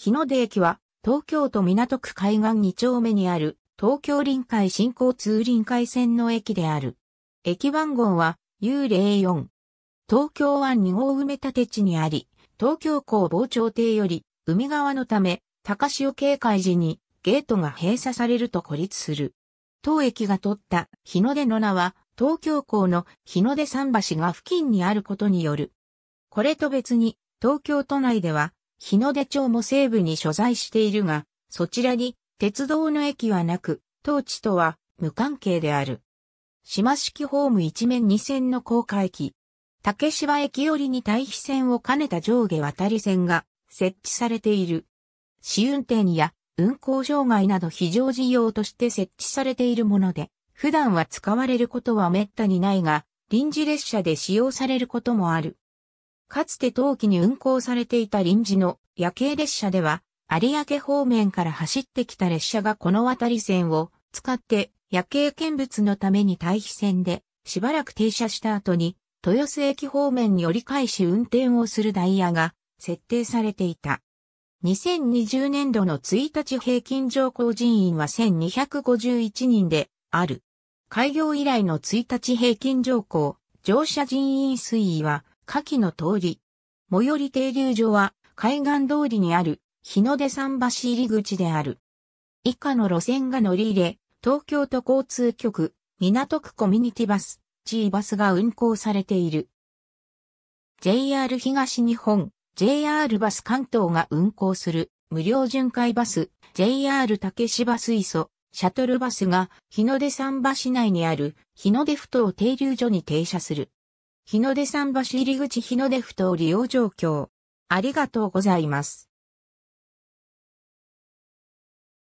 日の出駅は、東京都港区海岸2丁目にある、東京臨海新交通臨海線の駅である。駅番号は、U04。東京湾2号埋め立て地にあり、東京港防潮堤より、海側のため、高潮警戒時に、ゲートが閉鎖されると孤立する。当駅が取った日の出の名は、東京港の日の出桟橋が付近にあることによる。これと別に、東京都内では、日の出町も西部に所在しているが、そちらに鉄道の駅はなく、当地とは無関係である。島式ホーム一面二線の高架駅。竹芝駅寄りに対比線を兼ねた上下渡り線が設置されている。試運転や運行障害など非常事業として設置されているもので、普段は使われることは滅多にないが、臨時列車で使用されることもある。かつて冬季に運行されていた臨時の夜景列車では、有明方面から走ってきた列車がこの渡り線を使って夜景見物のために対比線でしばらく停車した後に豊洲駅方面に折り返し運転をするダイヤが設定されていた。2020年度の1日平均乗降人員は1251人である。開業以来の1日平均乗降、乗車人員推移は下記の通り。最寄り停留所は海岸通りにある日の出桟橋入り口である。以下の路線が乗り入れ、東京都交通局、港区コミュニティバス、G バスが運行されている。JR 東日本、JR バス関東が運行する無料巡回バス、JR 竹芝水素、シャトルバスが日の出桟橋内にある日の出ふ頭停留所に停車する。日の出桟橋入口日の出ふ当利用状況。ありがとうございます。